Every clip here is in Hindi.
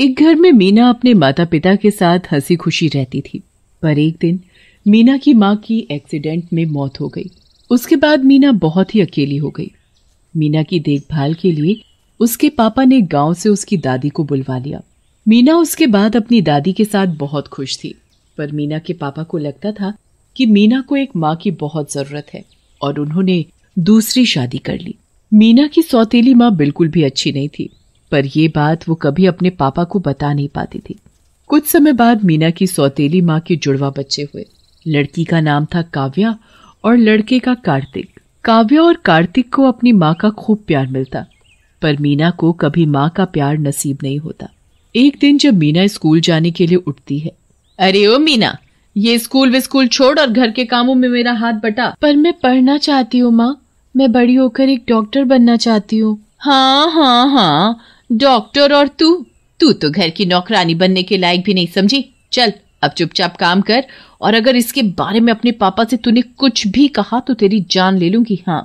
एक घर में मीना अपने माता पिता के साथ हंसी खुशी रहती थी पर एक दिन मीना की माँ की एक्सीडेंट में मौत हो गई उसके बाद मीना बहुत ही अकेली हो गई मीना की देखभाल के लिए उसके पापा ने गांव से उसकी दादी को बुलवा लिया मीना उसके बाद अपनी दादी के साथ बहुत खुश थी पर मीना के पापा को लगता था कि मीना को एक माँ की बहुत जरूरत है और उन्होंने दूसरी शादी कर ली मीना की सौतेली माँ बिल्कुल भी अच्छी नहीं थी पर यह बात वो कभी अपने पापा को बता नहीं पाती थी कुछ समय बाद मीना की सौतेली माँ के जुड़वा बच्चे हुए लड़की का नाम था काव्या और लड़के का कार्तिक काव्या और कार्तिक को अपनी माँ का खूब प्यार मिलता पर मीना को कभी माँ का प्यार नसीब नहीं होता एक दिन जब मीना स्कूल जाने के लिए उठती है अरे ओ मीना ये स्कूल वे स्कूल छोड़ और घर के कामों में मेरा हाथ बटा पर मैं पढ़ना चाहती हूँ माँ मैं बड़ी होकर एक डॉक्टर बनना चाहती हूँ हाँ हाँ हाँ डॉक्टर और तू तू तो घर की नौकरानी बनने के लायक भी नहीं समझी चल अब चुपचाप काम कर और अगर इसके बारे में अपने पापा से तूने कुछ भी कहा तो तेरी जान ले लूंगी हाँ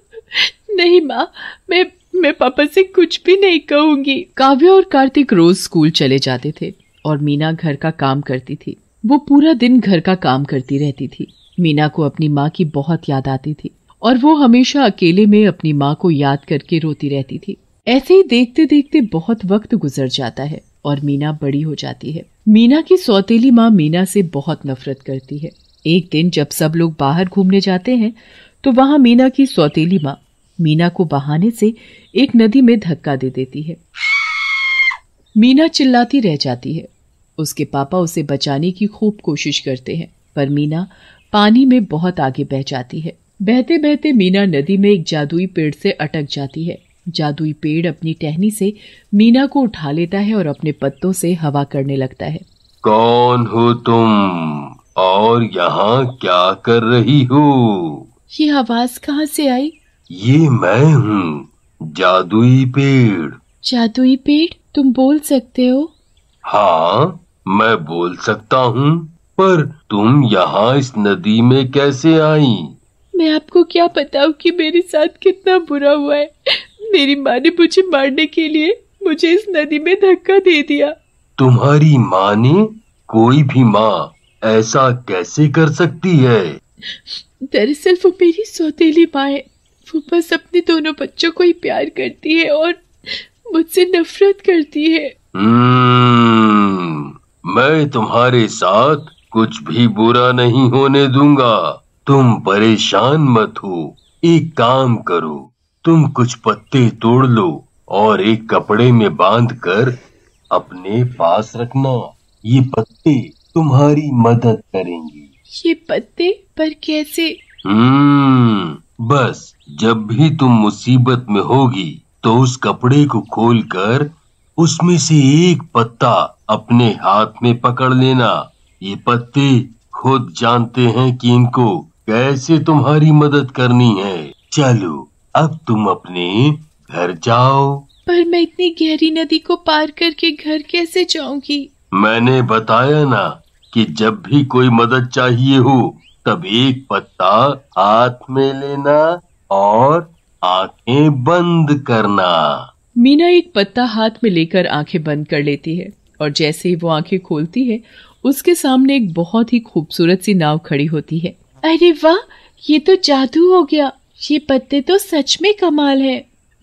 नहीं माँ मैं मैं पापा से कुछ भी नहीं कहूंगी काव्या और कार्तिक रोज स्कूल चले जाते थे और मीना घर का काम करती थी वो पूरा दिन घर का काम करती रहती थी मीना को अपनी माँ की बहुत याद आती थी और वो हमेशा अकेले में अपनी माँ को याद करके रोती रहती थी ऐसे ही देखते देखते बहुत वक्त गुजर जाता है और मीना बड़ी हो जाती है मीना की सौतेली माँ मीना से बहुत नफरत करती है एक दिन जब सब लोग बाहर घूमने जाते हैं तो वहाँ मीना की सौतेली माँ मीना को बहाने से एक नदी में धक्का दे देती है मीना चिल्लाती रह जाती है उसके पापा उसे बचाने की खूब कोशिश करते हैं पर मीना पानी में बहुत आगे बह जाती है बहते बहते मीना नदी में एक जादुई पेड़ से अटक जाती है जादुई पेड़ अपनी टहनी से मीना को उठा लेता है और अपने पत्तों से हवा करने लगता है कौन हो तुम और यहाँ क्या कर रही हो ये आवाज कहाँ से आई ये मैं हूँ जादुई पेड़ जादुई पेड़ तुम बोल सकते हो हाँ मैं बोल सकता हूँ पर तुम यहाँ इस नदी में कैसे आई मैं आपको क्या बताऊँ कि मेरे साथ कितना बुरा हुआ है मेरी माँ ने मुझे मारने के लिए मुझे इस नदी में धक्का दे दिया तुम्हारी माँ ने कोई भी माँ ऐसा कैसे कर सकती है दरअसल वो मेरी सौतेली माँ है वो बस अपने दोनों बच्चों को ही प्यार करती है और मुझसे नफरत करती है हम्म, मैं तुम्हारे साथ कुछ भी बुरा नहीं होने दूंगा तुम परेशान मत हो एक काम करो तुम कुछ पत्ते तोड़ लो और एक कपड़े में बांध कर अपने पास रखना ये पत्ते तुम्हारी मदद करेंगे ये पत्ते पर कैसे हम्म बस जब भी तुम मुसीबत में होगी तो उस कपड़े को खोलकर उसमें से एक पत्ता अपने हाथ में पकड़ लेना ये पत्ते खुद जानते हैं कि इनको कैसे तुम्हारी मदद करनी है चलो अब तुम अपने घर जाओ पर मैं इतनी गहरी नदी को पार करके घर कैसे जाऊंगी मैंने बताया ना कि जब भी कोई मदद चाहिए हो तब एक पत्ता हाथ में लेना और आंखें बंद करना मीना एक पत्ता हाथ में लेकर आंखें बंद कर लेती है और जैसे ही वो आंखें खोलती है उसके सामने एक बहुत ही खूबसूरत सी नाव खड़ी होती है अरे वाह ये तो जादू हो गया ये पत्ते तो सच में कमाल है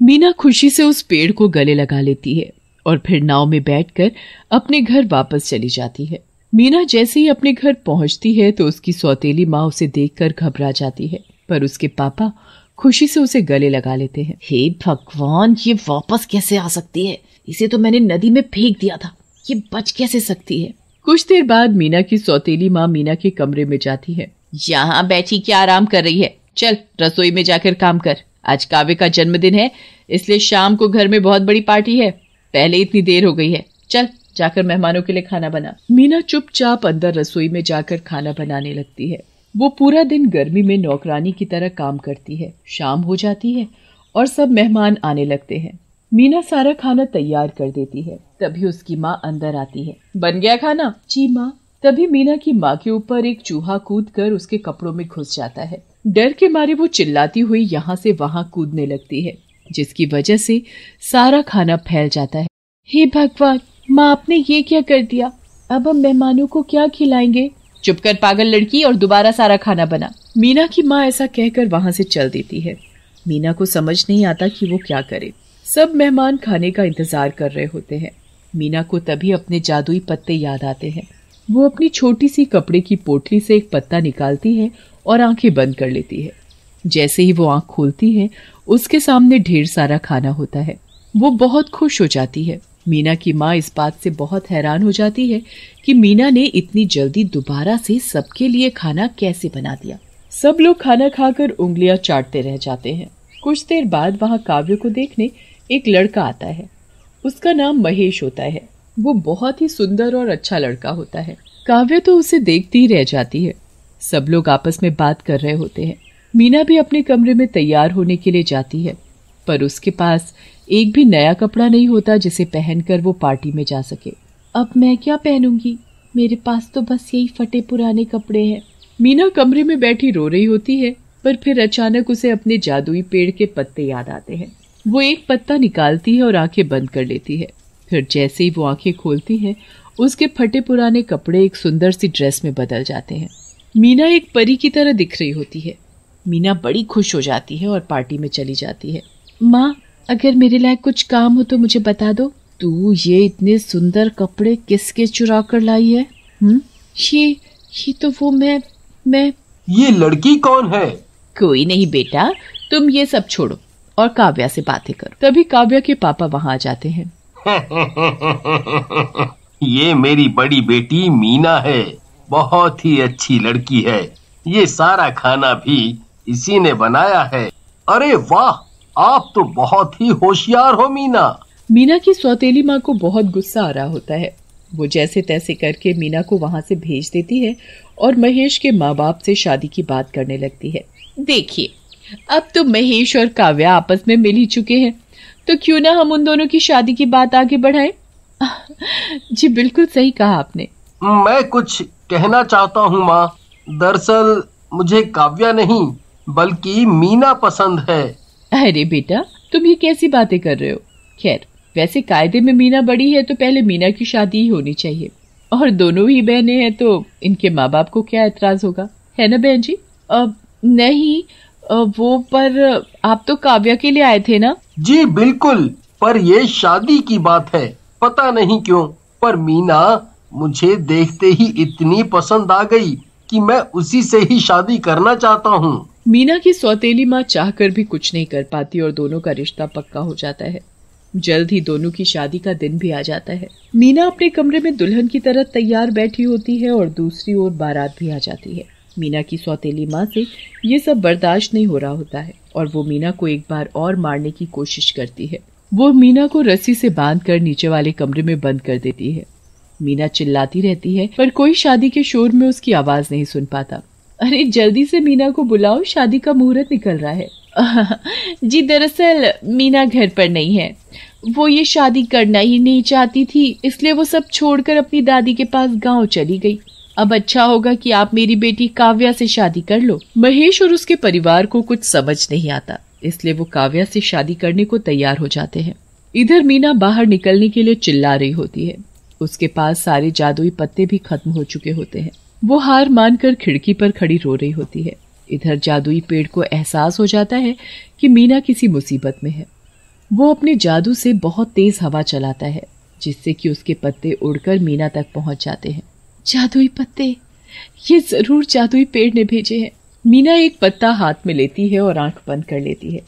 मीना खुशी से उस पेड़ को गले लगा लेती है और फिर नाव में बैठकर अपने घर वापस चली जाती है मीना जैसे ही अपने घर पहुंचती है तो उसकी सौतेली माँ उसे देखकर घबरा जाती है पर उसके पापा खुशी से उसे गले लगा लेते हैं हे भगवान ये वापस कैसे आ सकती है इसे तो मैंने नदी में फेंक दिया था ये बच कैसे सकती है कुछ देर बाद मीना की सौतेली माँ मीना के कमरे में जाती है यहाँ बैठी क्या आराम कर रही है चल रसोई में जाकर काम कर आज काव्य का जन्मदिन है इसलिए शाम को घर में बहुत बड़ी पार्टी है पहले इतनी देर हो गई है चल जाकर मेहमानों के लिए खाना बना मीना चुपचाप अंदर रसोई में जाकर खाना बनाने लगती है वो पूरा दिन गर्मी में नौकरानी की तरह काम करती है शाम हो जाती है और सब मेहमान आने लगते हैं मीना सारा खाना तैयार कर देती है तभी उसकी माँ अंदर आती है बन गया खाना जी माँ तभी मीना की माँ के ऊपर एक चूहा कूद कर उसके कपड़ों में घुस जाता है डर के मारे वो चिल्लाती हुई यहाँ से वहां कूदने लगती है जिसकी वजह से सारा खाना फैल जाता है हे भगवान माँ आपने ये क्या कर दिया अब हम मेहमानों को क्या खिलाएंगे चुप कर पागल लड़की और दोबारा सारा खाना बना मीना की माँ ऐसा कहकर वहां से चल देती है मीना को समझ नहीं आता कि वो क्या करे सब मेहमान खाने का इंतजार कर रहे होते हैं मीना को तभी अपने जादुई पत्ते याद आते हैं वो अपनी छोटी सी कपड़े की पोटली से एक पत्ता निकालती है और आंखें बंद कर लेती है जैसे ही वो आंख खोलती है उसके सामने ढेर सारा खाना होता है वो बहुत खुश हो जाती है मीना की माँ इस बात से बहुत हैरान हो जाती है कि मीना ने इतनी जल्दी दोबारा से सबके लिए खाना कैसे बना दिया सब लोग खाना खाकर उंगलियां चाटते रह जाते हैं कुछ देर बाद वहाँ काव्य को देखने एक लड़का आता है उसका नाम महेश होता है वो बहुत ही सुंदर और अच्छा लड़का होता है काव्य तो उसे देखती ही रह जाती है सब लोग आपस में बात कर रहे होते हैं मीना भी अपने कमरे में तैयार होने के लिए जाती है पर उसके पास एक भी नया कपड़ा नहीं होता जिसे पहनकर वो पार्टी में जा सके अब मैं क्या पहनूंगी मेरे पास तो बस यही फटे पुराने कपड़े हैं मीना कमरे में बैठी रो रही होती है पर फिर अचानक उसे अपने जादुई पेड़ के पत्ते याद आते हैं वो एक पत्ता निकालती है और आंखें बंद कर लेती है फिर जैसे ही वो आंखें खोलती है उसके फटे पुराने कपड़े एक सुंदर सी ड्रेस में बदल जाते हैं मीना एक परी की तरह दिख रही होती है मीना बड़ी खुश हो जाती है और पार्टी में चली जाती है माँ अगर मेरे लायक कुछ काम हो तो मुझे बता दो तू ये इतने सुंदर कपड़े किसके चुरा कर लाई है हुँ? हम्म? ये ये तो वो मैं मैं ये लड़की कौन है कोई नहीं बेटा तुम ये सब छोड़ो और काव्या से बातें करो तभी काव्या के पापा वहाँ आ जाते हैं ये मेरी बड़ी बेटी मीना है बहुत ही अच्छी लड़की है ये सारा खाना भी इसी ने बनाया है अरे वाह आप तो बहुत ही होशियार हो मीना मीना की सौतेली माँ को बहुत गुस्सा आ रहा होता है वो जैसे तैसे करके मीना को वहाँ से भेज देती है और महेश के माँ बाप से शादी की बात करने लगती है देखिए अब तो महेश और काव्या आपस में मिल ही चुके हैं तो क्यों ना हम उन दोनों की शादी की बात आगे बढ़ाएं? जी बिल्कुल सही कहा आपने मैं कुछ कहना चाहता हूँ माँ दरअसल मुझे काव्या नहीं बल्कि मीना पसंद है अरे बेटा तुम ये कैसी बातें कर रहे हो खैर वैसे कायदे में मीना बड़ी है तो पहले मीना की शादी ही होनी चाहिए और दोनों ही बहनें हैं तो इनके माँ बाप को क्या एतराज होगा है ना बहन जी अब नहीं आ, वो पर आप तो काव्या के लिए आए थे ना जी बिल्कुल पर ये शादी की बात है पता नहीं क्यों पर मीना मुझे देखते ही इतनी पसंद आ गई कि मैं उसी से ही शादी करना चाहता हूँ मीना की सौतेली माँ चाह कर भी कुछ नहीं कर पाती और दोनों का रिश्ता पक्का हो जाता है जल्द ही दोनों की शादी का दिन भी आ जाता है मीना अपने कमरे में दुल्हन की तरह तैयार बैठी होती है और दूसरी ओर बारात भी आ जाती है मीना की सौतेली माँ से ये सब बर्दाश्त नहीं हो रहा होता है और वो मीना को एक बार और मारने की कोशिश करती है वो मीना को रस्सी से कर नीचे वाले कमरे में बंद कर देती है मीना चिल्लाती रहती है पर कोई शादी के शोर में उसकी आवाज नहीं सुन पाता अरे जल्दी से मीना को बुलाओ शादी का मुहूर्त निकल रहा है जी दरअसल मीना घर पर नहीं है वो ये शादी करना ही नहीं चाहती थी इसलिए वो सब छोड़कर अपनी दादी के पास गांव चली गई अब अच्छा होगा कि आप मेरी बेटी काव्या से शादी कर लो महेश और उसके परिवार को कुछ समझ नहीं आता इसलिए वो काव्या से शादी करने को तैयार हो जाते हैं इधर मीना बाहर निकलने के लिए चिल्ला रही होती है उसके पास सारे जादुई पत्ते भी खत्म हो चुके होते हैं वो हार मानकर खिड़की पर खड़ी रो रही होती है इधर जादुई पेड़ को एहसास हो जाता है कि मीना किसी मुसीबत में है वो अपने जादू से बहुत तेज हवा चलाता है जिससे कि उसके पत्ते उड़कर मीना तक पहुंच जाते हैं जादुई पत्ते ये जरूर जादुई पेड़ ने भेजे हैं मीना एक पत्ता हाथ में लेती है और आंख बंद कर लेती है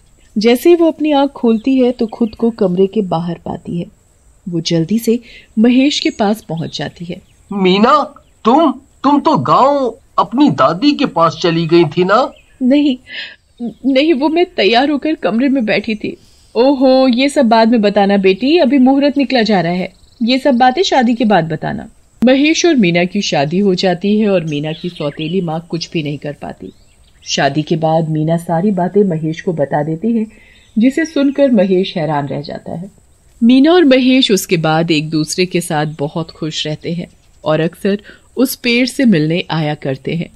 जैसे ही वो अपनी आंख खोलती है तो खुद को कमरे के बाहर पाती है वो जल्दी से महेश के पास पहुंच जाती है मीना तुम तुम तो गांव अपनी दादी के पास चली गई थी ना नहीं नहीं वो मैं तैयार होकर कमरे में बैठी थी ओहो ये सब बाद में बताना बेटी अभी मुहूर्त निकला जा रहा है ये सब बातें शादी के बाद बताना महेश और मीना की शादी हो जाती है और मीना की सौतेली माँ कुछ भी नहीं कर पाती शादी के बाद मीना सारी बातें महेश को बता देती है जिसे सुनकर महेश हैरान रह जाता है मीना और महेश उसके बाद एक दूसरे के साथ बहुत खुश रहते हैं और अक्सर उस पेड़ से मिलने आया करते हैं